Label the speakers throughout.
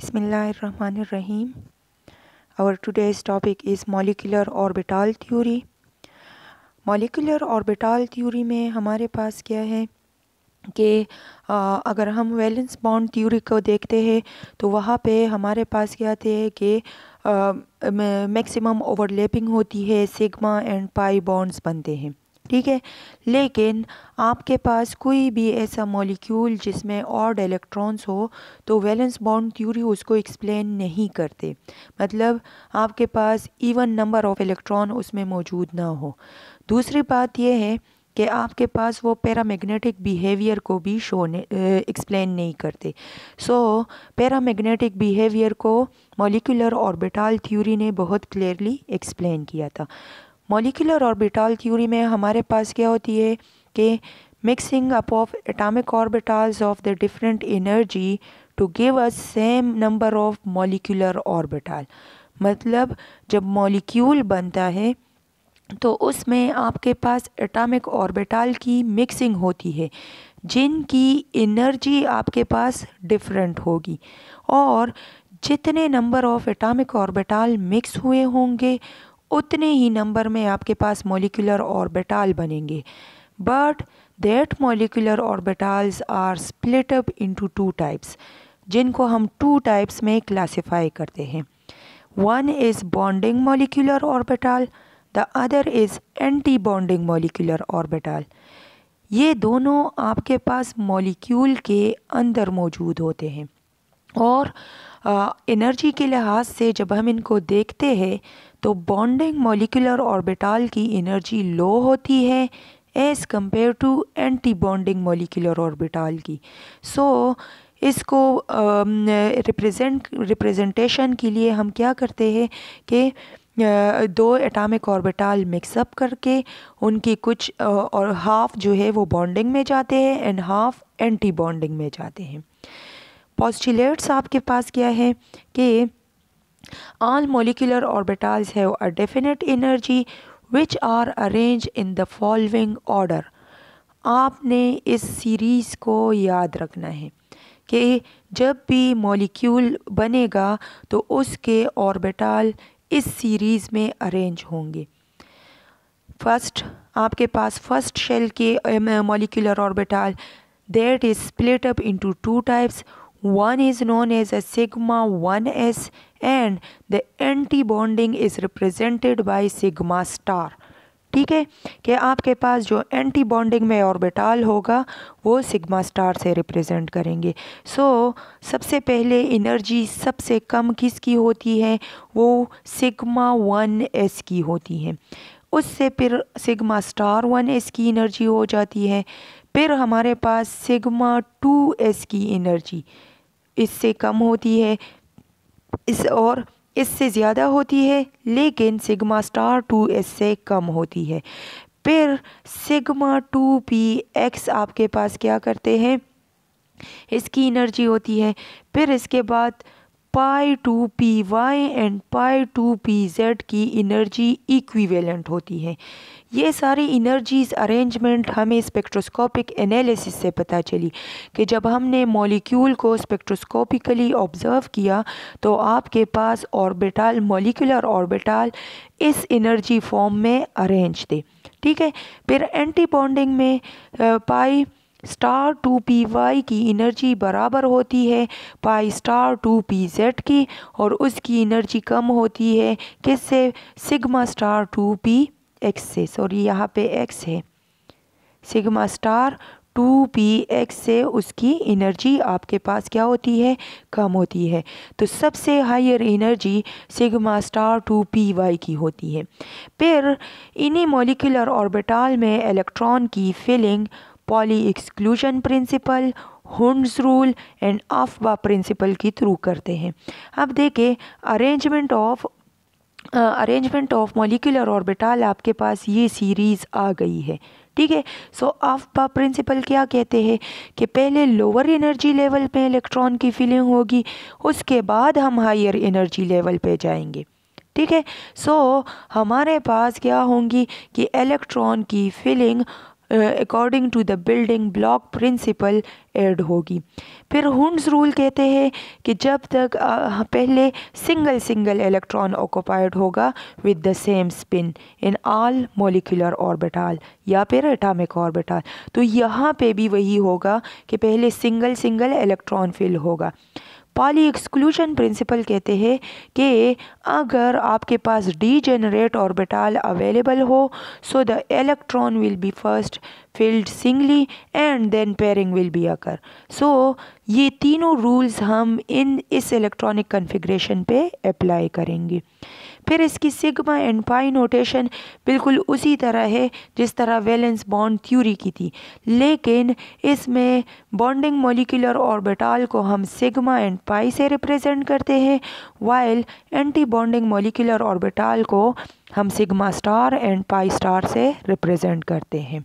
Speaker 1: बिसमीम और today's topic is molecular orbital theory molecular orbital theory में हमारे पास क्या है कि अगर हम वैलेंस बॉन्ड थ्योरी को देखते हैं तो वहाँ पे हमारे पास क्या आते हैं कि मैक्सिमम ओवरलैपिंग होती है सिग्मा एंड पाई बॉन्ड्स बनते हैं ठीक है लेकिन आपके पास कोई भी ऐसा मॉलिक्यूल जिसमें और इलेक्ट्रॉन्स हो तो वैलेंस बॉन्ड थ्योरी उसको एक्सप्लेन नहीं करते मतलब आपके पास इवन नंबर ऑफ़ इलेक्ट्रॉन उसमें मौजूद ना हो दूसरी बात यह है कि आपके पास वो पैरामैग्नेटिक बिहेवियर को भी शो ने एक्सप्लेन नहीं करते सो पैरामैग्नेटिक बिहेवियर को मॉलिकुलर ऑर्बिटल थ्योरी ने बहुत क्लियरली एक्सप्लेन किया था मॉलिक्यूलर ऑर्बिटाल थ्योरी में हमारे पास क्या होती है कि mixing up of atomic orbitals of the different energy to give a same number of molecular orbital मतलब जब मॉलिक्यूल बनता है तो उसमें आपके पास एटॉमिक ऑर्बिटल की मिक्सिंग होती है जिनकी एनर्जी आपके पास डिफरेंट होगी और जितने number of atomic orbital mix हुए होंगे उतने ही नंबर में आपके पास मोलिकुलर बेटाल बनेंगे but that molecular orbitals are split up into two types जिनको हम टू टाइप्स में क्लासिफाई करते हैं one is bonding molecular orbital the other is anti bonding molecular orbital ये दोनों आपके पास मॉलिक्यूल के अंदर मौजूद होते हैं और एनर्जी के लिहाज से जब हम इनको देखते हैं तो बॉन्डिंग मोलिकुलर ऑर्बिटाल की एनर्जी लो होती है as compare to anti bonding molecular orbital की सो so, इसको रिप्रेजेंट uh, रिप्रेजेंटेशन के लिए हम क्या करते हैं कि दो एटॉमिक ऑर्बिटल मिक्सअप करके उनकी कुछ और हाफ जो है वो बॉन्डिंग में जाते हैं एंड हाफ एंटी बॉन्डिंग में जाते हैं पॉस्टिलेट्स आपके पास क्या है कि All molecular orbitals have a definite energy which are arranged in the following order. आपने इस सीरीज़ को याद रखना है कि जब भी मॉलिक्यूल बनेगा तो उसके ऑर्बिटाल इस सीरीज़ में अरेंज होंगे फर्स्ट आपके पास फर्स्ट शेल के molecular orbital that is split up into two types one is known as a sigma one S and the anti bonding is represented by sigma star ठीक है कि आपके पास जो एंटी बॉन्डिंग में orbital होगा वो sigma star से represent करेंगे सो so, सबसे पहले एनर्जी सबसे कम किसकी होती है वो सिग्मा वन एस की होती है उससे फिर सिग्मा स्टार वन एस की एनर्जी हो जाती है फिर हमारे पास सिग्मा टू एस की एनर्जी इससे कम होती है इस और इससे ज़्यादा होती है लेकिन सिग्मा स्टार टू इससे कम होती है फिर सिग्मा टू पी एक्स आपके पास क्या करते हैं इसकी एनर्जी होती है फिर इसके बाद pi two P Y and pi two P Z की इनर्जी इक्विवेलेंट होती है ये सारी इनर्जीज अरेंजमेंट हमें स्पेक्ट्रोस्कोपिक एनालिसिस से पता चली कि जब हमने मॉलिक्यूल को स्पेक्ट्रोस्कोपिकली ऑब्ज़र्व किया तो आपके पास ऑर्बिटाल मॉलिकुलर ऑर्बिटाल इस एनर्जी फॉर्म में अरेंज थे ठीक है फिर एंटी बॉन्डिंग में pi star two P y की एनर्जी बराबर होती है pi star two P Z की और उसकी एनर्जी कम होती है किससे sigma star two P x से सॉरी यहाँ पे एक्स है sigma star two P x से उसकी एनर्जी आपके पास क्या होती है कम होती है तो सबसे higher energy sigma star two P y की होती है फिर इन्हीं मोलिकुलर ऑर्बिटाल में इलेक्ट्रॉन की filling Pauli exclusion principle Hund's rule and Aufbau principle के थ्रू करते हैं अब देखें arrangement of arrangement of molecular orbital आपके पास ये सीरीज़ आ गई है ठीक है सो बा प्रिंसिपल क्या कहते हैं कि पहले लोअर एनर्जी लेवल पे इलेक्ट्रॉन की फिलिंग होगी उसके बाद हम हायर एनर्जी लेवल पे जाएंगे ठीक है सो हमारे पास क्या होंगी कि इलेक्ट्रॉन की filling according to the building block principle add होगी फिर हुंड्स रूल कहते हैं कि जब तक आ, पहले सिंगल सिंगल इलेक्ट्रॉन ऑक्यूपाइड होगा with the same spin in all molecular orbital या फिर एटॉमिक ऑर्बिटल तो यहाँ पे भी वही होगा कि पहले सिंगल सिंगल इलेक्ट्रॉन फिल होगा पाली एक्सक्लूशन प्रिंसिपल कहते हैं कि अगर आपके पास डी जनरेट ऑर्बिटाल अवेलेबल हो so the electron will be first filled singly and then pairing will be occur so ये तीनों रूल्स हम इन इस इलेक्ट्रॉनिक कन्फिग्रेशन पे अप्लाई करेंगे फिर इसकी सिग्मा एंड पाई नोटेशन बिल्कुल उसी तरह है जिस तरह वैलेंस बॉन्ड थ्योरी की थी लेकिन इसमें बॉन्डिंग मोलिकुलर ऑर्बिटल को हम सिग्मा एंड पाई से रिप्रेजेंट करते हैं while anti bonding molecular orbital को हम sigma star and pi star से रिप्रेजेंट करते हैं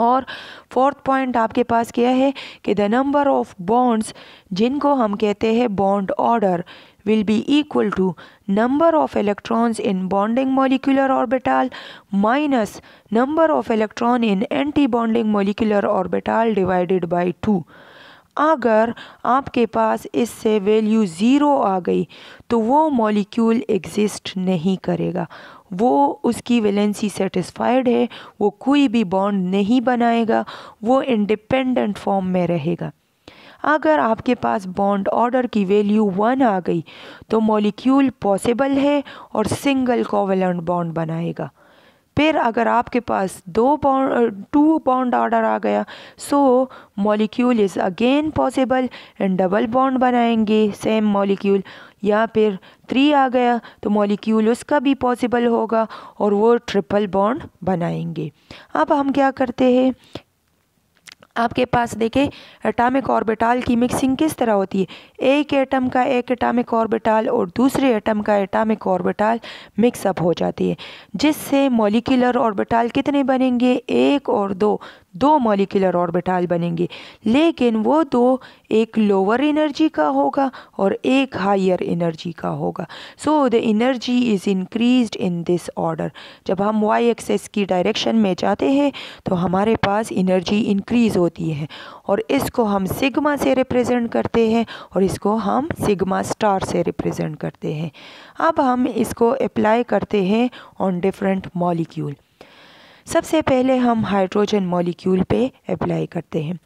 Speaker 1: और फोर्थ पॉइंट आपके पास क्या है कि द नंबर ऑफ बॉन्ड्स जिनको हम कहते हैं bond order will be equal to number of electrons in bonding molecular orbital minus number of electron in anti bonding molecular orbital divided by two अगर आपके पास इससे वैल्यू ज़ीरो आ गई तो वो मॉलिक्यूल एग्जिस्ट नहीं करेगा वो उसकी वैलेंसी सेटिस्फाइड है वो कोई भी बॉन्ड नहीं बनाएगा वो इंडिपेंडेंट फॉर्म में रहेगा अगर आपके पास बॉन्ड ऑर्डर की वैल्यू वन आ गई तो मॉलिक्यूल पॉसिबल है और सिंगल कोवलेंट बॉन्ड बनाएगा फिर अगर आपके पास दो बॉन्ड टू बॉन्ड ऑर्डर आ गया so molecule is again possible and double bond बनाएंगे सेम मॉलिक्यूल या फिर थ्री आ गया तो मॉलिक्यूल उसका भी पॉसिबल होगा और वो ट्रिपल बॉन्ड बनाएंगे अब हम क्या करते हैं आपके पास देखें एटॉमिक ऑर्बिटाल की मिक्सिंग किस तरह होती है एक एटम का एक एटॉमिक ऑर्बिटाल और दूसरे एटम का एटॉमिक ऑर्बिटाल मिक्सअप हो जाती है जिससे मोलिकुलर ऑर्बिटाल कितने बनेंगे एक और दो दो मॉलिकुलर ऑर्बिटल बनेंगे लेकिन वो दो एक लोअर एनर्जी का होगा और एक हायर एनर्जी का होगा so the energy is increased in this order जब हम वाई एक्सेस की डायरेक्शन में जाते हैं तो हमारे पास एनर्जी इंक्रीज़ होती है और इसको हम सिग्मा से रिप्रेजेंट करते हैं और इसको हम सिग्मा स्टार से रिप्रेजेंट करते हैं अब हम इसको अप्लाई करते हैं ऑन डिफरेंट मॉलिक्यूल सबसे पहले हम हाइड्रोजन मॉलिक्यूल पे अप्लाई करते हैं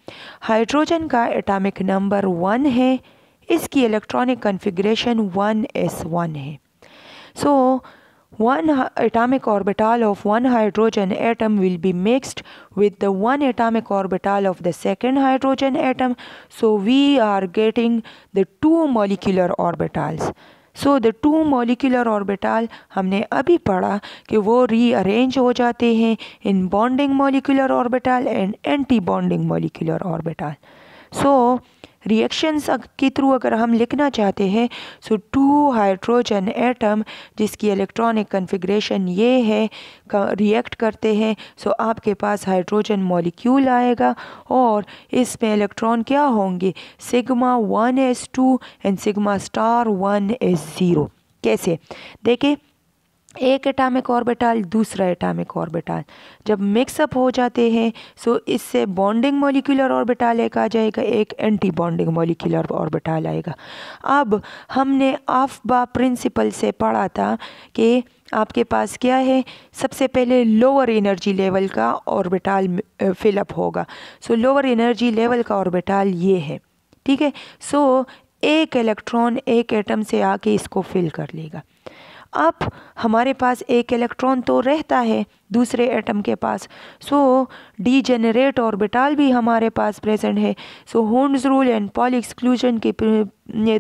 Speaker 1: हाइड्रोजन का एटॉमिक नंबर वन है इसकी electronic configuration one S one है so one atomic orbital of one hydrogen atom will be mixed with the one atomic orbital of the second hydrogen atom so we are getting the two molecular orbitals so the two molecular orbital हमने अभी पढ़ा कि वो rearrange हो जाते हैं in bonding molecular orbital and anti bonding molecular orbital so reactions के through अगर हम लिखना चाहते हैं सो टू हाइड्रोजन एटम जिसकी इलेक्ट्रॉनिक कन्फिग्रेशन ये है रिएक्ट करते हैं सो आपके पास हाइड्रोजन मॉलिक्यूल आएगा और इसमें इलेक्ट्रॉन क्या होंगे sigma one S two and sigma star one S zero कैसे देखिए एक एटॉमिक ऑर्बिटल दूसरा एटामिक ऑर्बिटल जब मिक्सअप हो जाते हैं सो इससे बॉन्डिंग मोलिकुलर ऑर्बिटल एक आ जाएगा एक एंटी बॉन्डिंग मोलिकुलर ऑर्बिटल आएगा अब हमने आफबा प्रिंसिपल से पढ़ा था कि आपके पास क्या है सबसे पहले लोअर एनर्जी लेवल का ऑर्बिटल फिलअप होगा सो लोअर एनर्जी लेवल का ऑर्बिटल ये है ठीक है सो एक इलेक्ट्रॉन एक एटम से आके इसको फिल कर लेगा अब हमारे पास एक इलेक्ट्रॉन तो रहता है दूसरे एटम के पास सो डी और ऑर्बिटाल भी हमारे पास प्रेजेंट है so Hund's rule and Pauli exclusion के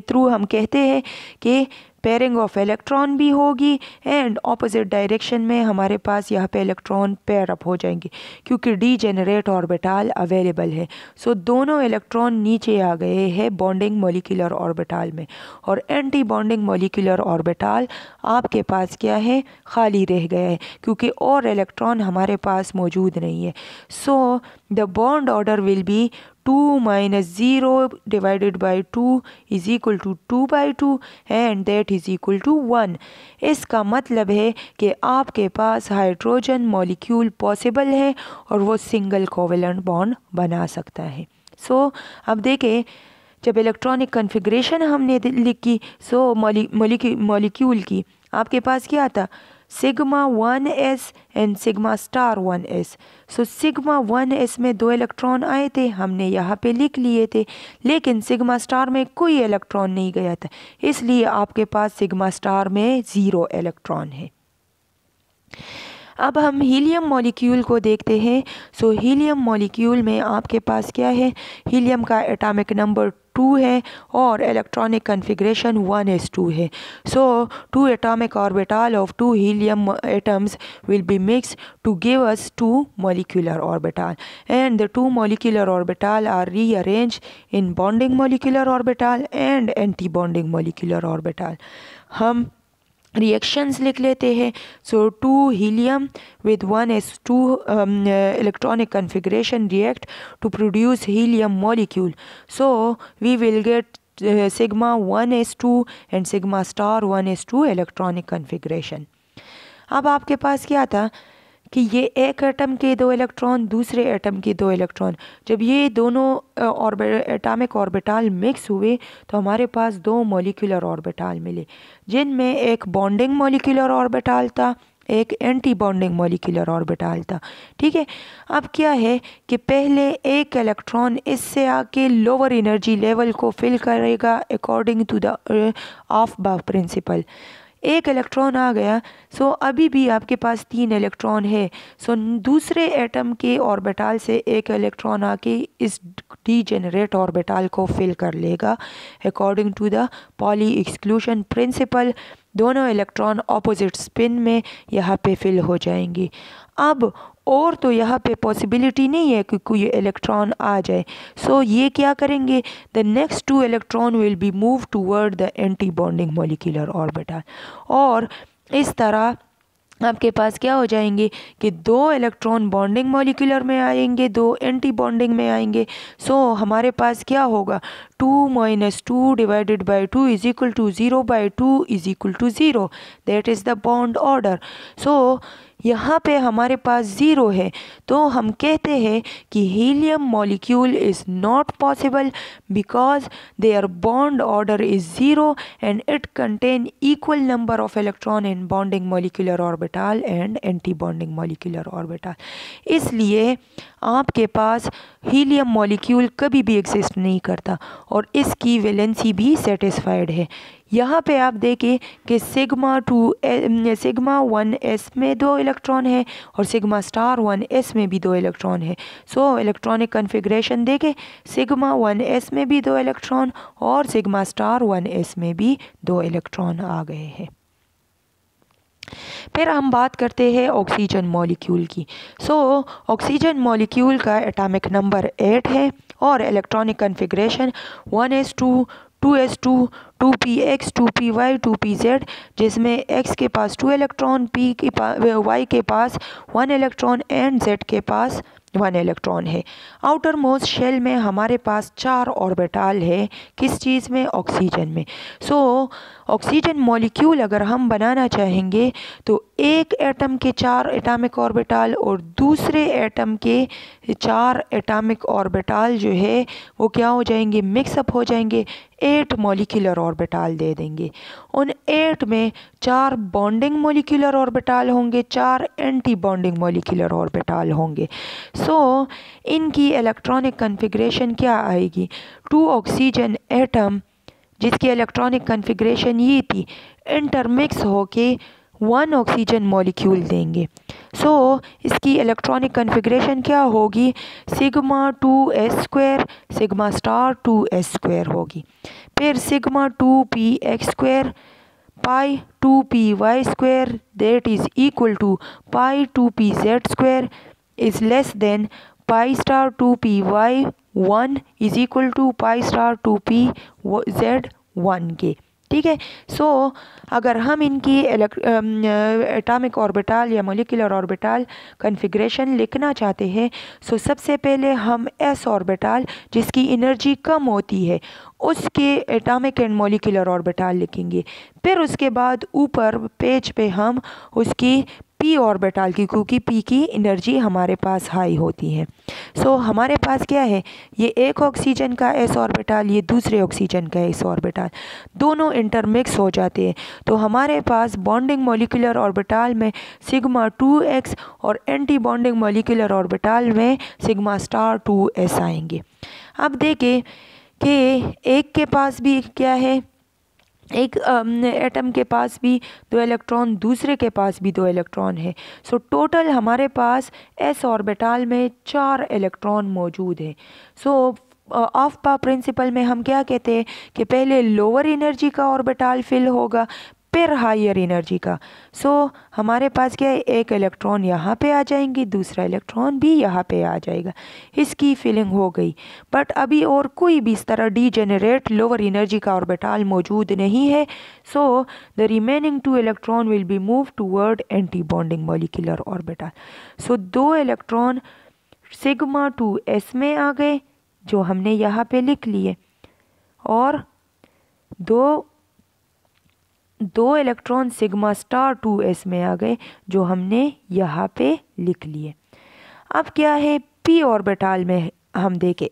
Speaker 1: थ्रू हम कहते हैं कि पेयरिंग ऑफ इलेक्ट्रॉन भी होगी एंड ऑपोजिट डायरेक्शन में हमारे पास यहाँ पे इलेक्ट्रॉन पेयर अप हो जाएंगे क्योंकि डी जेनरेट ऑर्बिटाल अवेलेबल है सो so, दोनों इलेक्ट्रॉन नीचे आ गए हैं बॉन्डिंग मोलिकुलर ऑर्बिटाल में और एंटी बॉन्डिंग मोलिकुलर ऑर्बिटाल आपके पास क्या है खाली रह गया है क्योंकि और इलेक्ट्रॉन हमारे पास मौजूद नहीं है so the bond order will be two minus zero divided by two is equal to two by two and that is equal to one इसका मतलब है कि आपके पास हाइड्रोजन मॉलिक्यूल पॉसिबल है और वो सिंगल कोवेलेंट बॉन्ड बना सकता है सो so, अब देखें जब इलेक्ट्रॉनिक कन्फिग्रेशन हमने लिखी सो मॉलिक्यूल की आपके पास क्या था sigma one S and sigma star one S so sigma one S में दो इलेक्ट्रॉन आए थे हमने यहाँ पे लिख लिए थे लेकिन सिग्मा स्टार में कोई इलेक्ट्रॉन नहीं गया था इसलिए आपके पास सिग्मा स्टार में ज़ीरो इलेक्ट्रॉन है अब हम हीलियम मॉलिक्यूल को देखते हैं सो हीलियम मॉलिक्यूल में आपके पास क्या है हीलियम का एटॉमिक नंबर टू है और electronic configuration one S two है so two atomic orbital of two helium atoms will be mix to give us two molecular orbital and the two molecular orbital are rearrange in bonding molecular orbital and anti bonding molecular orbital हम reactions लिख लेते हैं so two helium with one S two electronic configuration react to produce helium molecule so we will get sigma one S two and sigma star one S two electronic configuration अब आपके पास क्या था कि ये एक एटम के दो इलेक्ट्रॉन दूसरे एटम के दो इलेक्ट्रॉन जब ये दोनों एटॉमिक ऑर्बिटल मिक्स हुए तो हमारे पास दो मोलिकुलर ऑर्बिटाल मिले जिनमें एक बॉन्डिंग मोलिकुलर ऑर्बिटाल था एक एंटी बॉन्डिंग मोलिकुलर ऑर्बिटाल था ठीक है अब क्या है कि पहले एक इलेक्ट्रॉन इससे आके लोअर एनर्जी लेवल को फिल करेगा according to the aufbau principle एक इलेक्ट्रॉन आ गया सो अभी भी आपके पास तीन इलेक्ट्रॉन है सो दूसरे एटम के ऑर्बिटल से एक इलेक्ट्रॉन आके इस डी जनरेट ऑर्बिटाल को फिल कर लेगा according to the Pauli exclusion principle दोनों इलेक्ट्रॉन ऑपोजिट स्पिन में यहाँ पे फिल हो जाएंगी अब और तो यहाँ पे पॉसिबिलिटी नहीं है कि कोई इलेक्ट्रॉन आ जाए सो so, ये क्या करेंगे the next two electron will be move toward the anti bonding molecular orbital और इस तरह आपके पास क्या हो जाएंगे कि दो इलेक्ट्रॉन बॉन्डिंग मॉलिक्यूलर में आएंगे दो एंटी बॉन्डिंग में आएंगे सो so, हमारे पास क्या होगा two minus two divided by two is equal to zero by two is equal to zero that is the bond order so यहाँ पे हमारे पास ज़ीरो है तो हम कहते हैं कि helium molecule is not possible because their bond order is zero and it contain equal number of electron in bonding molecular orbital and anti bonding molecular orbital इसलिए आपके पास हीलियम मॉलिक्यूल कभी भी एग्जिस्ट नहीं करता और इसकी वेलेंसी भी satisfied है यहाँ पे आप देखें कि sigma two sigma one S में दो इलेक्ट्रॉन है और सिग्मा स्टार वन एस में भी दो इलेक्ट्रॉन है सो so, इलेक्ट्रॉनिक कन्फिग्रेशन देखें सिग्मा वन एस में भी दो इलेक्ट्रॉन और सिग्मा स्टार वन एस में भी दो इलेक्ट्रॉन आ गए हैं फिर हम बात करते हैं ऑक्सीजन मॉलिक्यूल की सो so, ऑक्सीजन मॉलिक्यूल का एटॉमिक नंबर एट है और electronic configuration one S two two S two two P X two P Y two P Z जिसमें एक्स के पास टू इलेक्ट्रॉन पी के पास वाई के पास वन इलेक्ट्रॉन एंड जेड के पास वन इलेक्ट्रॉन है आउटर मोस्ट शेल में हमारे पास चार ऑर्बिटल है किस चीज़ में ऑक्सीजन में सो ऑक्सीजन मॉलिक्यूल अगर हम बनाना चाहेंगे तो एक एटम के चार एटॉमिक ऑर्बिटल और दूसरे एटम के चार एटॉमिक ऑर्बिटल जो है वो क्या हो जाएंगे मिक्सअप हो जाएंगे एट मॉलिक्यूलर ऑर्बिटाल दे देंगे उन एट में चार बॉन्डिंग मोलिकुलर ऑर्बिटाल होंगे चार एंटी बॉन्डिंग मोलिकुलर ऑर्बिटाल होंगे सो so, इनकी इलेक्ट्रॉनिक कन्फिग्रेशन क्या आएगी टू ऑक्सीजन एटम जिसकी इलेक्ट्रॉनिक कन्फिग्रेशन ये थी इंटरमिक्स होके वन ऑक्सीजन मॉलिक्यूल देंगे सो so, इसकी इलेक्ट्रॉनिक कन्फिग्रेशन क्या होगी sigma two S square sigma star two S square होगी फिर sigma two P X square pi two P Y square that is equal to pi two P Z square is less than pi star two P Y one is equal to pi star two P Z one के ठीक है so अगर हम इनकी atomic orbital um, या molecular orbital configuration लिखना चाहते हैं सो सबसे पहले हम एस ऑर्बिटल जिसकी एनर्जी कम होती है उसके एटॉमिक एंड मोलिकुलर ऑर्बिटाल लिखेंगे फिर उसके बाद ऊपर पेज पे हम उसकी पी ऑर्बिटल की क्योंकि पी की एनर्जी हमारे पास हाई होती है सो so, हमारे पास क्या है ये एक ऑक्सीजन का एस ऑर्बिटल ये दूसरे ऑक्सीजन का एस ऑर्बिटल दोनों इंटरमिक्स हो जाते हैं तो हमारे पास बॉन्डिंग मोलिकुलर ऑर्बिटल में सिग्मा टू एक्स और एंटी बॉन्डिंग मोलिकुलर ऑर्बिटल में सिग्मा स्टार टू एस आएंगे अब देखें कि एक के पास भी क्या है एक एटम के पास भी दो इलेक्ट्रॉन दूसरे के पास भी दो इलेक्ट्रॉन है सो so, टोटल हमारे पास एस ऑर्बिटाल में चार इलेक्ट्रॉन मौजूद हैं so so, aufbau principle में हम क्या कहते हैं कि पहले लोअर एनर्जी का ऑर्बिटाल फिल होगा फिर हायर एनर्जी का सो so, हमारे पास क्या है एक इलेक्ट्रॉन यहाँ पे आ जाएंगी दूसरा इलेक्ट्रॉन भी यहाँ पे आ जाएगा इसकी फीलिंग हो गई बट अभी और कोई भी इस तरह डी जनरेट लोअर एनर्जी का ऑर्बिटाल मौजूद नहीं है so the remaining two electron will be move toward anti bonding molecular orbital so दो इलेक्ट्रॉन सिगमा टू एस में आ गए जो हमने यहाँ पे लिख लिए और दो दो electron sigma star two S में आ गए जो हमने यहाँ पे लिख लिए अब क्या है पी ऑर्बिटाल में हम देखें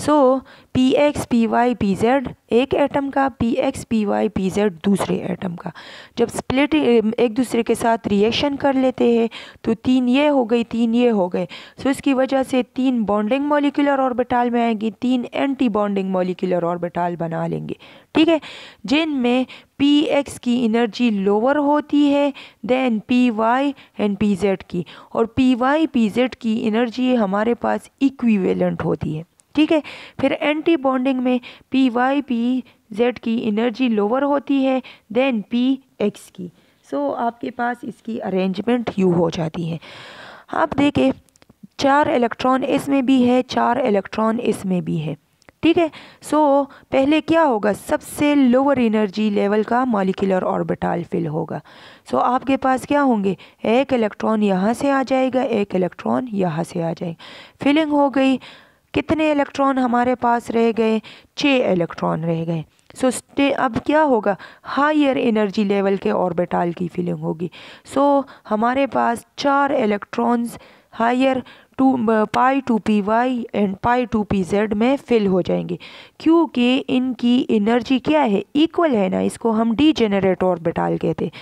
Speaker 1: so so, P X P Y P Z एक एटम का P X P Y P Z दूसरे एटम का जब स्प्लिट एक दूसरे के साथ रिएक्शन कर लेते हैं तो तीन ये हो गई तीन ये हो गए सो इसकी वजह से तीन बॉन्डिंग मोलिकुलर ऑर्बिटाल में आएंगी तीन एंटी बॉन्डिंग मोलिकुलर ऑर्बिटाल बना लेंगे ठीक है जिनमें पी एक्स की एनर्जी लोअर होती है then P Y and P Z की और पी वाई पी जेड की एनर्जी हमारे पास इक्विवेलेंट होती है ठीक है फिर एंटी बॉन्डिंग में पी वाई पी जेड की एनर्जी लोअर होती है देन पी एक्स की सो so, आपके पास इसकी अरेंजमेंट यू हो जाती है आप देखें चार इलेक्ट्रॉन इसमें भी है चार इलेक्ट्रॉन इसमें भी है ठीक है सो so, पहले क्या होगा सबसे लोअर एनर्जी लेवल का मॉलिकुलर ऑर्बिटल फिल होगा सो so, आपके पास क्या होंगे एक इलेक्ट्रॉन यहाँ से आ जाएगा एक इलेक्ट्रॉन यहाँ से आ जाएगा फिलिंग हो गई कितने इलेक्ट्रॉन हमारे पास रह गए छः इलेक्ट्रॉन रह गए सो so, स्टे अब क्या होगा हायर एनर्जी लेवल के ऑर्बिटाल की फीलिंग होगी सो so, हमारे पास चार electrons higher to pi two P Y and pi two P Z में फिल हो जाएंगे क्योंकि इनकी एनर्जी क्या है इक्वल है ना इसको हम डी जेनरेट ऑर्बिटाल कहते हैं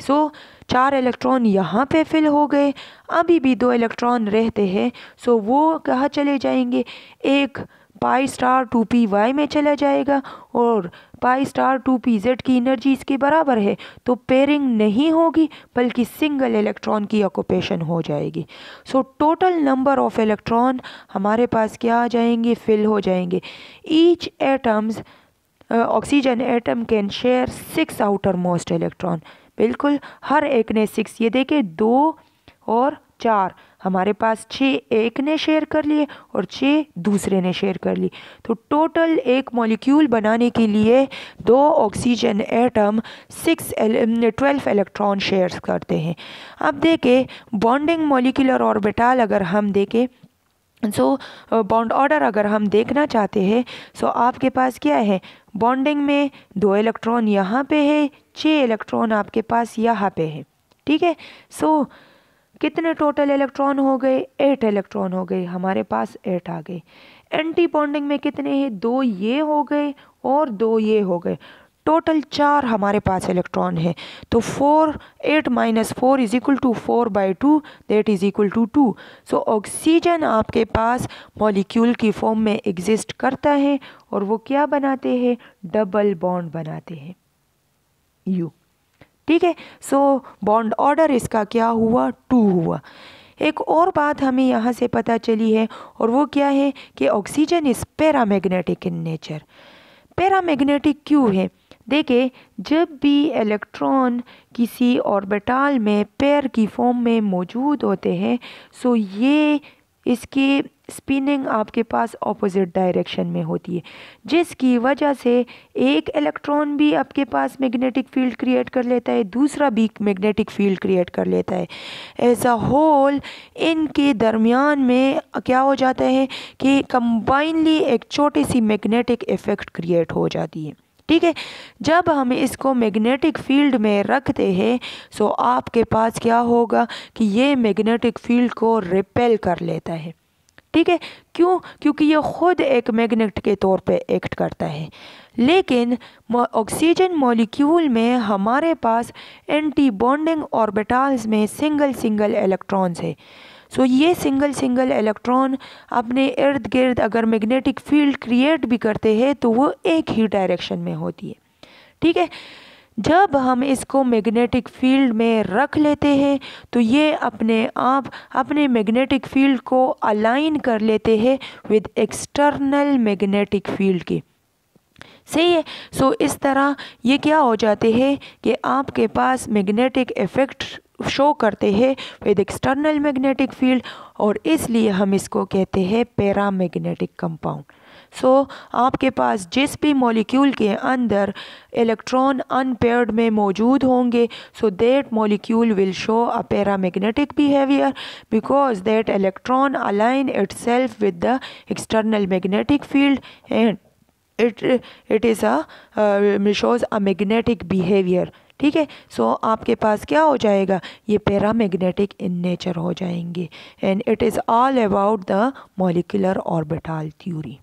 Speaker 1: सो so, चार इलेक्ट्रॉन यहाँ पे फिल हो गए अभी भी दो इलेक्ट्रॉन रहते हैं सो so, वो कहाँ चले जाएंगे एक pi star two P Y में चला जाएगा और pi star two P Z की एनर्जी इसके बराबर है तो पेयरिंग नहीं होगी बल्कि सिंगल इलेक्ट्रॉन की ऑक्यूपेशन हो जाएगी सो टोटल नंबर ऑफ इलेक्ट्रॉन हमारे पास क्या आ जाएंगे फिल हो जाएंगे each atoms oxygen atom can share six outermost electron बिल्कुल हर एक ने सिक्स ये देखे दो और चार हमारे पास छः एक ने शेयर कर लिए और छः दूसरे ने शेयर कर ली तो टोटल एक मॉलिक्यूल बनाने के लिए दो oxygen atom six twelve electron shares करते हैं अब देखें बॉन्डिंग मॉलिक्यूलर ऑर्बिटल अगर हम देखें सो बॉन्ड ऑर्डर अगर हम देखना चाहते हैं सो so आपके पास क्या है बॉन्डिंग में दो इलेक्ट्रॉन यहाँ पे है छः इलेक्ट्रॉन आपके पास यहाँ पे हैं ठीक है सो so, कितने टोटल इलेक्ट्रॉन हो गए एट इलेक्ट्रॉन हो गए हमारे पास एट आ गए एंटी बॉन्डिंग में कितने हैं दो ये हो गए और दो ये हो गए टोटल चार हमारे पास इलेक्ट्रॉन है तो four eight minus four is equal to four by two that is equal to two so oxygen आपके पास मॉलिक्यूल की फॉर्म में एग्जिस्ट करता है और वो क्या बनाते हैं डबल बॉन्ड बनाते हैं यू ठीक है सो बॉन्ड ऑर्डर इसका क्या हुआ टू हुआ एक और बात हमें यहाँ से पता चली है और वो क्या है कि oxygen is paramagnetic in nature paramagnetic क्यों है देखिए जब भी इलेक्ट्रॉन किसी ऑर्बिटल में पैर की फॉर्म में मौजूद होते हैं सो ये इसकी स्पिनिंग आपके पास ऑपोजिट डायरेक्शन में होती है जिसकी वजह से एक इलेक्ट्रॉन भी आपके पास मैग्नेटिक फील्ड क्रिएट कर लेता है दूसरा भी मैग्नेटिक फील्ड क्रिएट कर लेता है ऐसा होल इनके दरमियान में क्या हो जाता है कि कंबाइनली एक छोटी सी मैग्नेटिक इफ़ेक्ट क्रिएट हो जाती है ठीक है जब हम इसको मैग्नेटिक फील्ड में रखते हैं सो आपके पास क्या होगा कि ये मैग्नेटिक फील्ड को रिपेल कर लेता है ठीक है क्यों क्योंकि ये खुद एक मैग्नेट के तौर पे एक्ट करता है लेकिन ऑक्सीजन मॉलिक्यूल में हमारे पास एंटी बॉन्डिंग ऑर्बिटल्स में सिंगल सिंगल इलेक्ट्रॉन्स है सो so, ये सिंगल सिंगल इलेक्ट्रॉन अपने इर्द गिर्द अगर मैग्नेटिक फील्ड क्रिएट भी करते हैं तो वो एक ही डायरेक्शन में होती है ठीक है जब हम इसको मैग्नेटिक फील्ड में रख लेते हैं तो ये अपने आप अपने मैग्नेटिक फील्ड को अलाइन कर लेते हैं विद एक्सटर्नल मैग्नेटिक फील्ड के सही है सो so, इस तरह ये क्या हो जाते हैं कि आपके पास मैग्नेटिक इफ़ेक्ट शो करते हैं विद एक्सटर्नल मैग्नेटिक फील्ड और इसलिए हम इसको कहते हैं पैरा मैग्नेटिक कंपाउंड सो आपके पास जिस भी मॉलिक्यूल के अंदर इलेक्ट्रॉन अनपेयर्ड में मौजूद होंगे so that molecule will show a paramagnetic behaviour because that electron align itself with the external magnetic field and it it is a uh, a magnetic behaviour ठीक है सो आपके पास क्या हो जाएगा ये पैरामैग्नेटिक इन नेचर हो जाएंगे and it is all about the molecular orbital theory